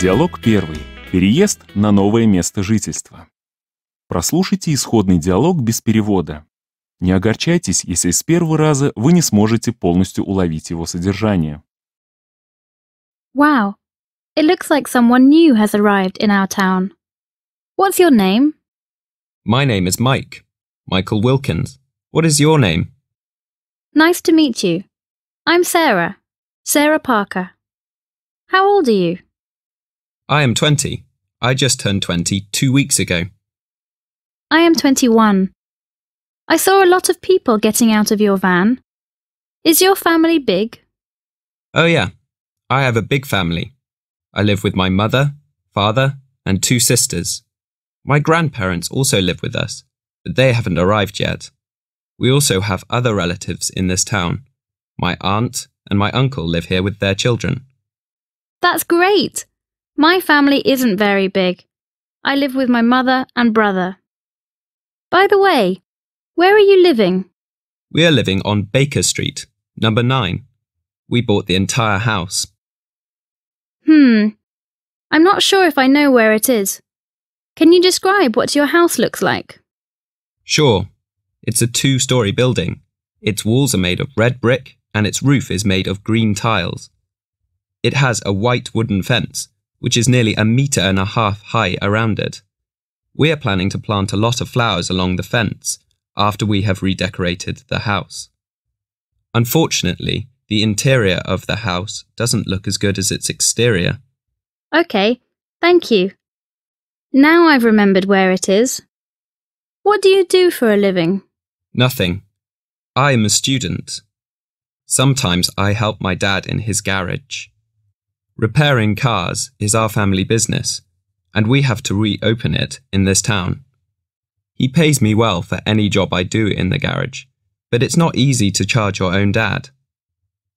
Диалог первый. Переезд на новое место жительства. Прослушайте исходный диалог без перевода. Не огорчайтесь, если с первого раза вы не сможете полностью уловить его содержание. Wow, it looks like someone new has arrived in our town. What's your name? My name is Mike. Michael Wilkins. What is your name? Nice to meet you. I'm Sarah, Sarah Parker. How old are you? I am 20. I just turned 20 two weeks ago. I am 21. I saw a lot of people getting out of your van. Is your family big? Oh, yeah. I have a big family. I live with my mother, father, and two sisters. My grandparents also live with us, but they haven't arrived yet. We also have other relatives in this town. My aunt and my uncle live here with their children. That's great! My family isn't very big. I live with my mother and brother. By the way, where are you living? We are living on Baker Street, number 9. We bought the entire house. Hmm. I'm not sure if I know where it is. Can you describe what your house looks like? Sure. It's a two story building. Its walls are made of red brick and its roof is made of green tiles. It has a white wooden fence, which is nearly a metre and a half high around it. We are planning to plant a lot of flowers along the fence after we have redecorated the house. Unfortunately, the interior of the house doesn't look as good as its exterior. OK, thank you. Now I've remembered where it is. What do you do for a living? Nothing. I am a student. Sometimes I help my dad in his garage. Repairing cars is our family business, and we have to reopen it in this town. He pays me well for any job I do in the garage, but it's not easy to charge your own dad.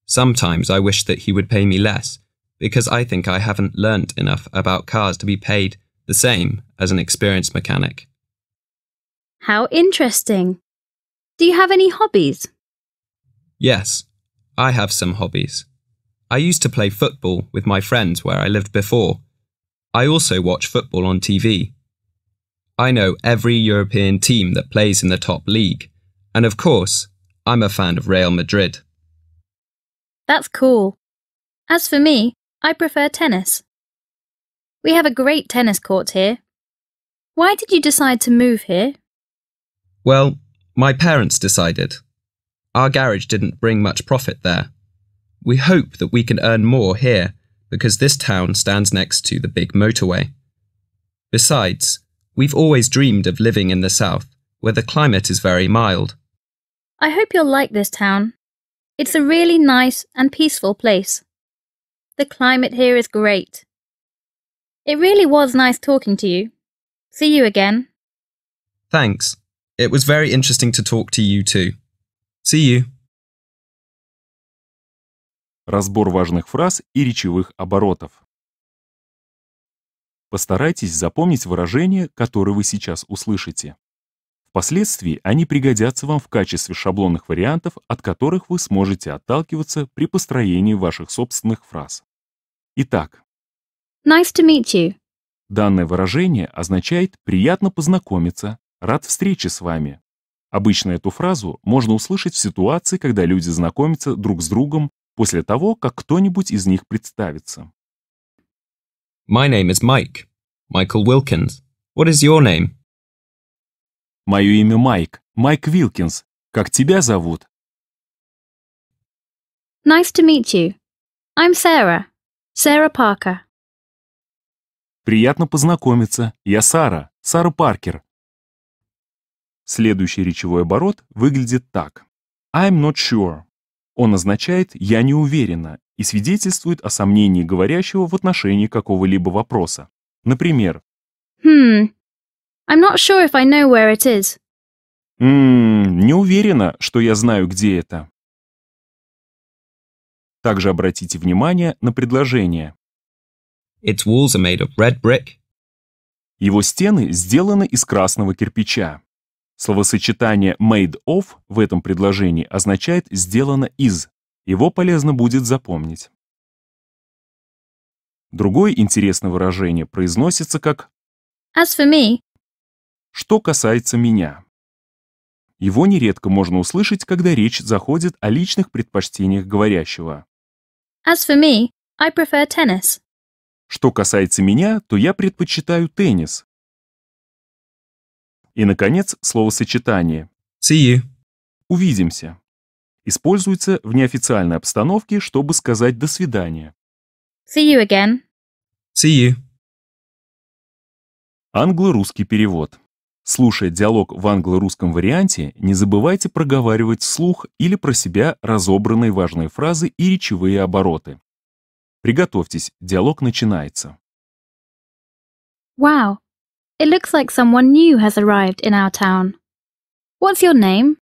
Sometimes I wish that he would pay me less, because I think I haven't learnt enough about cars to be paid the same as an experienced mechanic. How interesting! Do you have any hobbies? Yes, I have some hobbies. I used to play football with my friends where I lived before. I also watch football on TV. I know every European team that plays in the top league, and of course, I'm a fan of Real Madrid. That's cool. As for me, I prefer tennis. We have a great tennis court here. Why did you decide to move here? Well, my parents decided. Our garage didn't bring much profit there. We hope that we can earn more here because this town stands next to the big motorway. Besides, we've always dreamed of living in the south, where the climate is very mild. I hope you'll like this town. It's a really nice and peaceful place. The climate here is great. It really was nice talking to you. See you again. Thanks. It was very interesting to talk to you too. See you. Разбор важных фраз и речевых оборотов. Постарайтесь запомнить выражения, которые вы сейчас услышите. Впоследствии они пригодятся вам в качестве шаблонных вариантов, от которых вы сможете отталкиваться при построении ваших собственных фраз. Итак. Nice to meet you. Данное выражение означает «приятно познакомиться», рад встрече с вами. Обычно эту фразу можно услышать в ситуации, когда люди знакомятся друг с другом после того, как кто-нибудь из них представится. My name is Mike. Michael Wilkins. What is your name? Мое имя Майк. Майк Вилкинс. Как тебя зовут? Nice to meet you. I'm Sarah. Sarah Parker. Приятно познакомиться. Я Сара. Сара Паркер. Следующий речевой оборот выглядит так. I'm not sure. Он означает «я не уверена» и свидетельствует о сомнении говорящего в отношении какого-либо вопроса. Например, «Hmm, I'm not sure if I know where it is». «Ммм, не уверена, что я знаю, где это». Также обратите внимание на предложение. Its walls are made of red brick. Его стены сделаны из красного кирпича. Словосочетание «made of» в этом предложении означает «сделано из». Его полезно будет запомнить. Другое интересное выражение произносится как «as for me». «Что касается меня». Его нередко можно услышать, когда речь заходит о личных предпочтениях говорящего. «As for me, I prefer tennis». «Что касается меня, то я предпочитаю теннис», и, наконец, словосочетание «сии». «Увидимся». Используется в неофициальной обстановке, чтобы сказать «до свидания». «See you again». «See you». Англо-русский перевод. Слушая диалог в англо-русском варианте, не забывайте проговаривать вслух или про себя разобранные важные фразы и речевые обороты. Приготовьтесь, диалог начинается. Wow, It looks like someone new has arrived in our town. What's your name?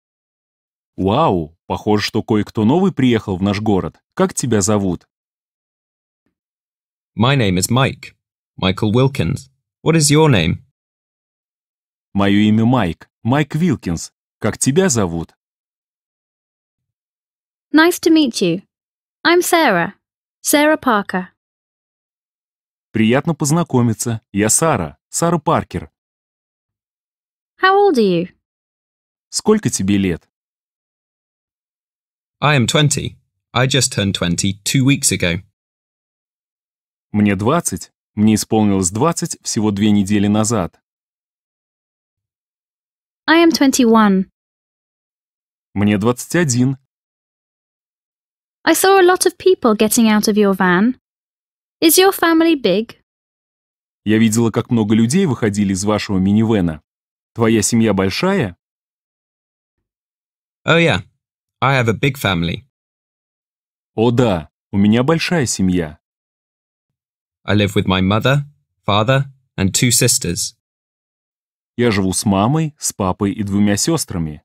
Вау, похоже, что кое-кто новый приехал в наш город. Как тебя зовут? My name is Mike. Michael Wilkins. What is your name? Мое имя Майк. Майк Вилкинс. Как тебя зовут? Nice to meet you. I'm Sarah. Sarah Parker. Приятно познакомиться. Я Сара. Сара Паркер. How old are you? Сколько тебе лет? I am 20. I just turned 20 two weeks ago. Мне 20. Мне исполнилось 20 всего две недели назад. I am 21. Мне 21. I saw a lot of people getting out of your van. Is your family big? Я видела, как много людей выходили из вашего минивэна. Твоя семья большая? Oh yeah, I have a big family. О да, у меня большая семья. I live with my mother, father and two sisters. Я живу с мамой, с папой и двумя сестрами.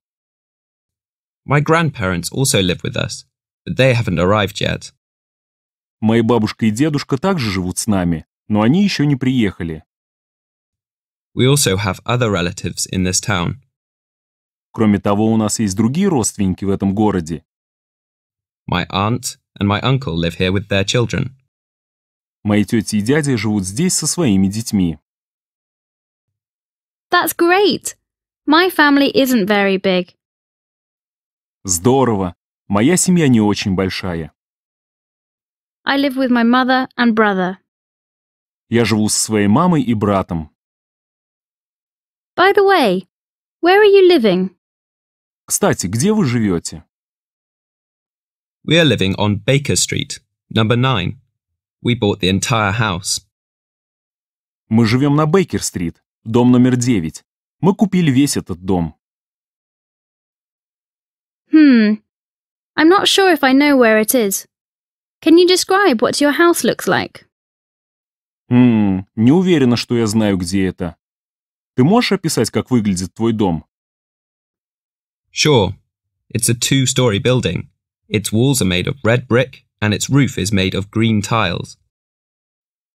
My grandparents also live with us, but they haven't arrived yet. Мои бабушка и дедушка также живут с нами, но они еще не приехали. We also have other relatives in this town. Кроме того, у нас есть другие родственники в этом городе. My aunt and my uncle live here with their children. Мои тети и дяди живут здесь со своими детьми. That's great. My family isn't very big. Здорово. Моя семья не очень большая. I live with my mother and brother. Я живу с своей мамой и братом. By the way, where are you living? Кстати, где вы живете? We are living on Baker Street, number 9. We bought the entire house. Мы живем на Бейкер-стрит, дом номер 9. Мы купили весь этот дом. Hmm. I'm not sure if I know where it is. Can you describe what your house looks like? «Ммм, не уверена, что я знаю, где это. Ты можешь описать, как выглядит твой дом?» Sure. It's a two-story building. Its walls are made of red brick, and its roof is made of green tiles.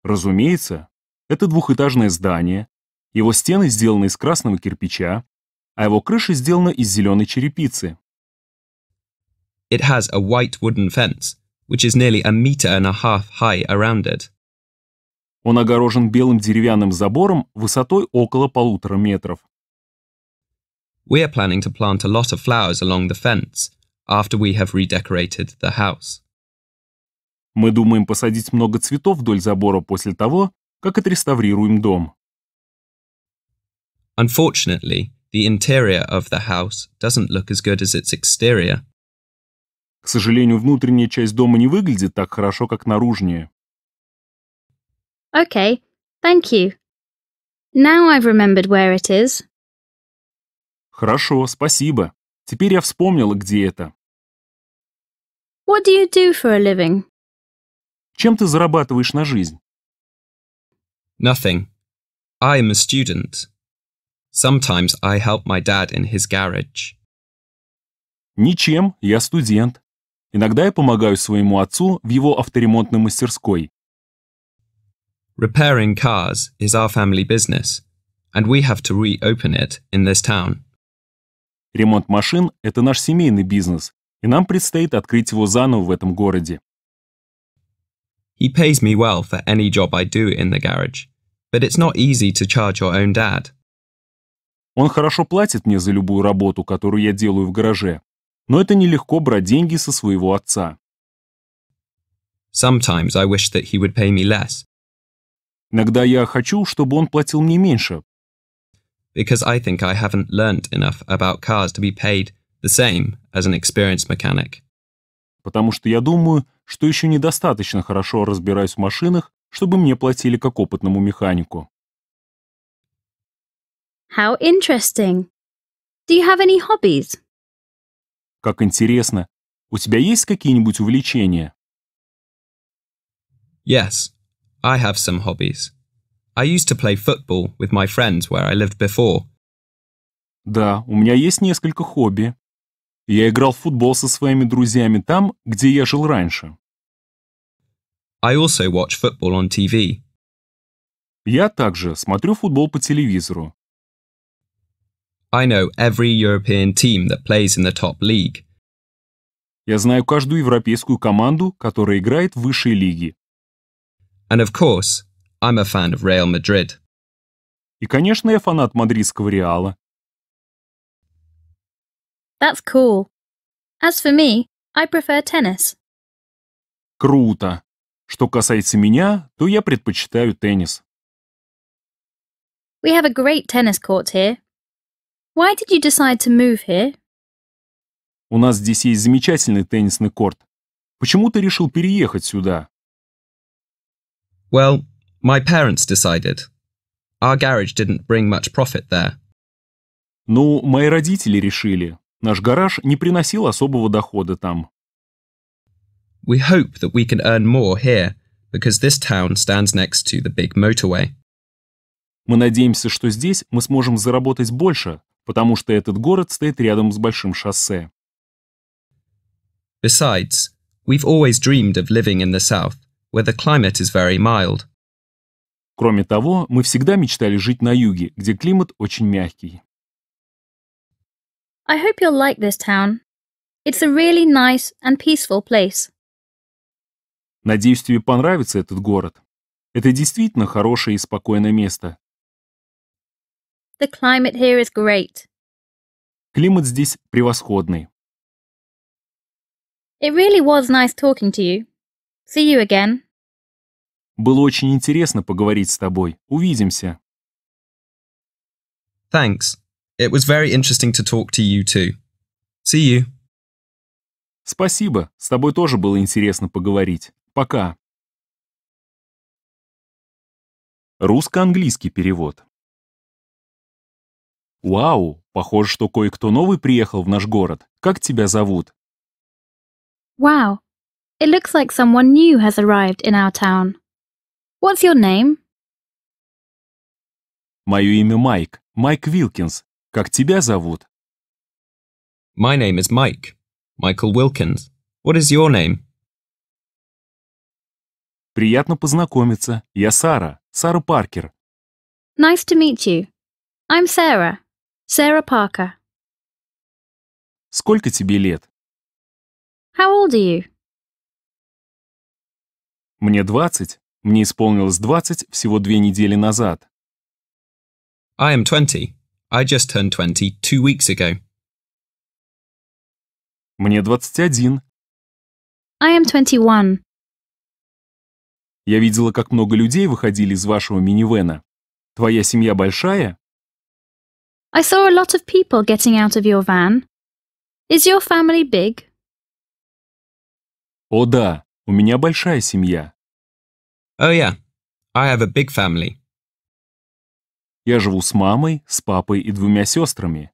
Разумеется. Это двухэтажное здание. Его стены сделаны из красного кирпича, а его крыша сделана из зеленой черепицы. It has a white wooden fence, which is nearly a meter and a half high around it. Он огорожен белым деревянным забором высотой около полутора метров. We are planning to plant a lot of flowers along the fence after we have redecorated the house. Мы думаем посадить много цветов вдоль забора после того, как отреставрируем дом. Unfortunately, the interior of the house doesn't look as good as its exterior. К сожалению, внутренняя часть дома не выглядит так хорошо, как наружная. Okay, thank you. Now I've remembered where it is. Хорошо, спасибо. Теперь я вспомнила, где это. What do you do for a living? Чем ты зарабатываешь на жизнь? Nothing. I am a student. Sometimes I help my dad in his garage. Ничем, я студент. Иногда я помогаю своему отцу в его авторемонтной мастерской. Repairing cars is our family business, and we have to reopen it in this town. Ремонт машин – это наш семейный бизнес, и нам предстоит открыть его заново в этом городе. He pays me well for any job I do in the garage, but it's not easy to charge your own dad. Он хорошо платит мне за любую работу, которую я делаю в гараже, но это нелегко брать деньги со своего отца. Sometimes I wish that he would pay me less, Иногда я хочу, чтобы он платил мне меньше. Because I think I haven't learned enough about cars to be paid the same as an experienced mechanic. Потому что я думаю, что еще недостаточно хорошо разбираюсь в машинах, чтобы мне платили как опытному механику. How interesting. Do you have any hobbies? Как интересно. У тебя есть какие-нибудь увлечения? Yes, I have some hobbies. I used to play football with my friends where I lived before. Да, у меня есть несколько хобби. Я играл в футбол со своими друзьями там, где я жил раньше. I also watch football on TV. Я также смотрю футбол по телевизору. I know every European team that plays in the top league. Я знаю каждую европейскую команду, которая играет в высшей лиге. And of course, I'm a fan of Real Madrid. И, конечно, я фанат мадридского Реала. That's cool. As for me, I prefer tennis. Круто. Что касается меня, то я предпочитаю теннис. We have a great tennis court here. Why did you decide to move here? У нас здесь есть замечательный теннисный корт. Почему ты решил переехать сюда? Well, my parents decided. Our garage didn't bring much profit there. Ну, мои родители решили. Наш гараж не приносил особого дохода там. We hope that we can earn more here, because this town stands next to the big motorway. Мы надеемся, что здесь мы сможем заработать больше, потому что этот город стоит рядом с большим шоссе. Besides, we've always dreamed of living in the south. where the climate is very mild. Кроме того, мы всегда мечтали жить на юге, где климат очень мягкий. I hope you'll like this town. It's a really nice and peaceful place. Надеюсь, тебе понравится этот город. Это действительно хорошее и спокойное место. The climate here is great. Климат здесь превосходный. It really was nice talking to you. See you again. Было очень интересно поговорить с тобой. Увидимся. Thanks. It was very interesting to talk to you too. See you. Спасибо. С тобой тоже было интересно поговорить. Пока. Русско-английский перевод. Вау, похоже, что кое-кто новый приехал в наш город. Как тебя зовут? Вау, It looks like someone new has arrived in our town. What's your name? Мое имя Майк. Майк Вилкинс. Как тебя зовут? My name is Mike. Michael Wilkins. What is your name? Приятно познакомиться. Я Сара. Сара Паркер. Nice to meet you. I'm Sarah. Sarah Parker. Сколько тебе лет? How old are you? Мне 20. Мне исполнилось 20 всего две недели назад. I am 20. I just turned 20 two weeks ago. Мне 21. I am 21. Я видела, как много людей выходили из вашего минивэна. Твоя семья большая? I saw a lot of people getting out of your van. Is your family big? О да, у меня большая семья. Oh yeah, I have a big family. Я живу с мамой, с папой и двумя сестрами.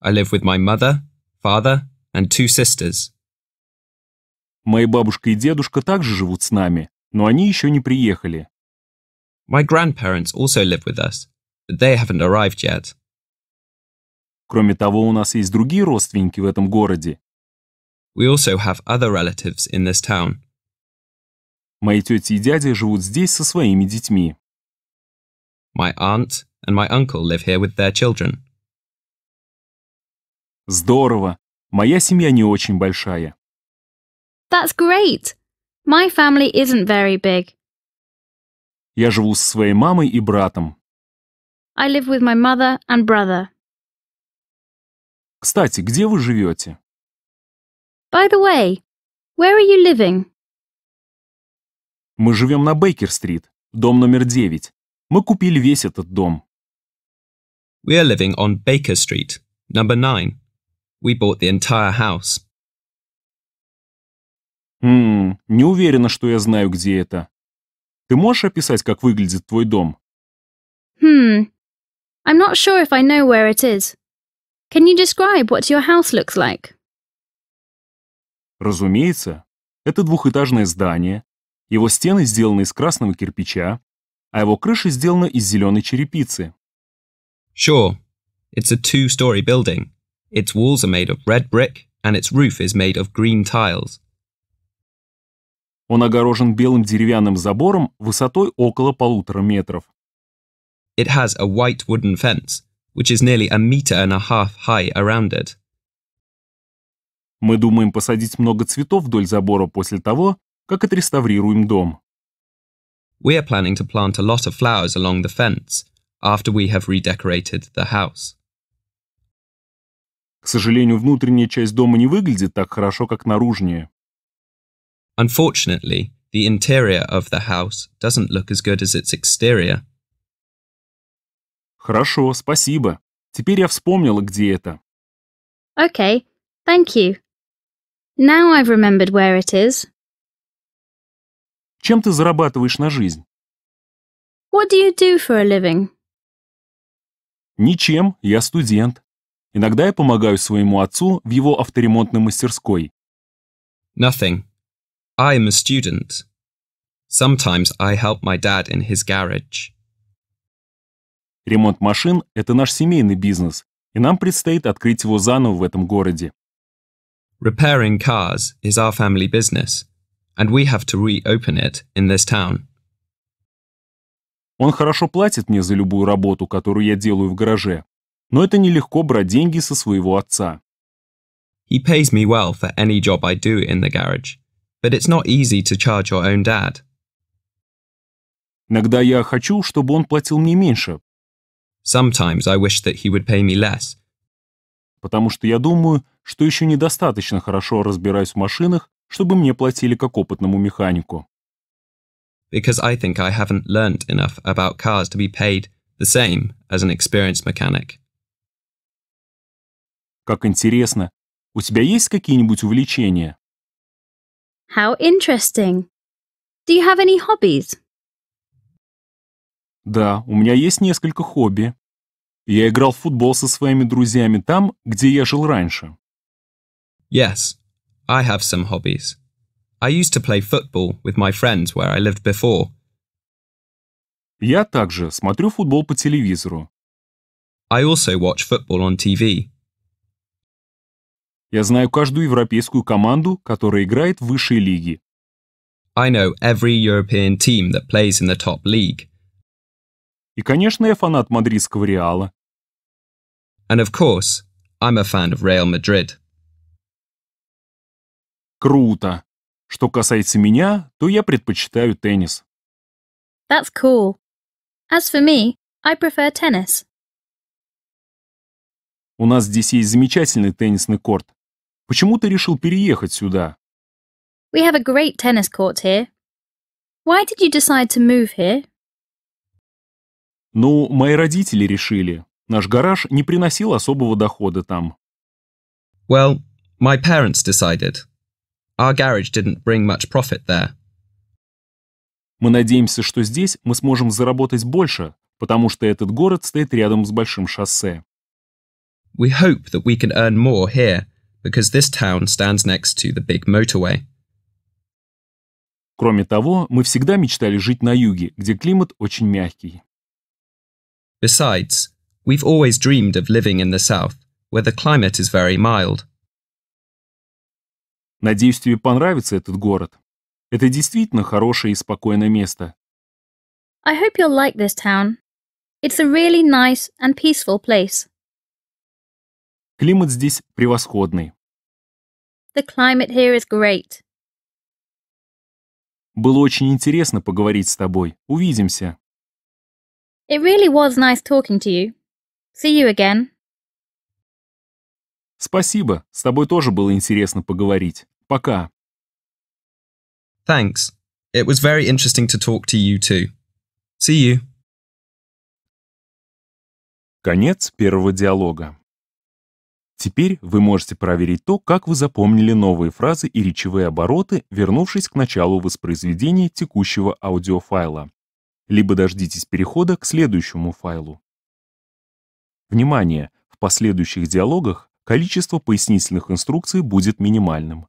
I live with my mother, father and two sisters. Мои бабушка и дедушка также живут с нами, но они еще не приехали. My grandparents also live with us, but they haven't arrived yet. Кроме того, у нас есть другие родственники в этом городе. We also have other relatives in this town. Мои тети и дяди живут здесь со своими детьми. My aunt and my uncle live here with their children. Здорово. Моя семья не очень большая. That's great. My family isn't very big. Я живу со своей мамой и братом. I live with my mother and brother. Кстати, где вы живете? By the way, where are you living? Мы живем на Бейкер-стрит, дом номер 9. Мы купили весь этот дом. We are living on Baker Street, number 9. We bought the entire house. Ммм, не уверена, что я знаю, где это. Ты можешь описать, как выглядит твой дом? Hmm. I'm not sure if I know where it is. Can you describe what your house looks like? Разумеется. Это двухэтажное здание, его стены сделаны из красного кирпича, а его крыша сделана из зеленой черепицы. Sure, it's a two-story building. Its walls are made of red brick, and its roof is made of green tiles. Он огорожен белым деревянным забором высотой около полутора метров. It has a white wooden fence, which is nearly a meter and a half high around it. Мы думаем посадить много цветов вдоль забора после того, как отреставрируем дом. We are planning to plant a lot of flowers along the fence after we have redecorated the house. К сожалению, внутренняя часть дома не выглядит так хорошо, как наружная. Unfortunately, the interior of the house doesn't look as good as its exterior. Хорошо, спасибо. Теперь я вспомнила, где это. Okay, thank you. Now I've remembered where it is. Чем ты зарабатываешь на жизнь? What do you do for a living? Ничем, я студент. Иногда я помогаю своему отцу в его авторемонтной мастерской. Nothing. I am a student. Sometimes I help my dad in his garage. Ремонт машин – это наш семейный бизнес, и нам предстоит открыть его заново в этом городе. Repairing cars is our family business. and we have to reopen it in this town. Он хорошо платит мне за любую работу, которую я делаю в гараже, но это нелегко брать деньги со своего отца. He pays me well for any job I do in the garage, but it's not easy to charge your own dad. Иногда я хочу, чтобы он платил мне меньше. Sometimes I wish that he would pay me less. Потому что я думаю, что еще недостаточно хорошо разбираюсь в машинах, чтобы мне платили как опытному механику. Because I think I haven't learnt enough about cars to be paid the same as an experienced mechanic. Как интересно. У тебя есть какие-нибудь увлечения? How interesting. Do you have any hobbies? Да, у меня есть несколько хобби. Я играл в футбол со своими друзьями там, где я жил раньше. Yes, I have some hobbies. I used to play football with my friends where I lived before. Я также смотрю футбол по телевизору. I also watch football on TV. Я знаю каждую европейскую команду, которая играет в высшей лиге. I know every European team that plays in the top league. И, конечно, я фанат мадридского Реала. And of course, I'm a fan of Real Madrid. Круто. Что касается меня, то я предпочитаю теннис. That's cool. As for me, I prefer tennis. У нас здесь есть замечательный теннисный корт. Почему ты решил переехать сюда? We have a great tennis court here. Why did you decide to move here? Ну, мои родители решили. Наш гараж не приносил особого дохода там. Well, my parents decided. Our garage didn't bring much profit there. Мы надеемся, что здесь мы сможем заработать больше, потому что этот город стоит рядом с большим шоссе. We hope that we can earn more here, because this town stands next to the big motorway. Кроме того, мы всегда мечтали жить на юге, где климат очень мягкий. Besides, we've always dreamed of living in the south, where the climate is very mild. Надеюсь, тебе понравится этот город. Это действительно хорошее и спокойное место. I hope you'll like this town. It's a really nice and peaceful place. Климат здесь превосходный. The climate here is great. Было очень интересно поговорить с тобой. Увидимся. It really was nice talking to you. See you again. Спасибо, с тобой тоже было интересно поговорить. Пока. Thanks. It was very interesting to talk to you too. See you. Конец первого диалога. Теперь вы можете проверить то, как вы запомнили новые фразы и речевые обороты, вернувшись к началу воспроизведения текущего аудиофайла. Либо дождитесь перехода к следующему файлу. Внимание! В последующих диалогах количество пояснительных инструкций будет минимальным.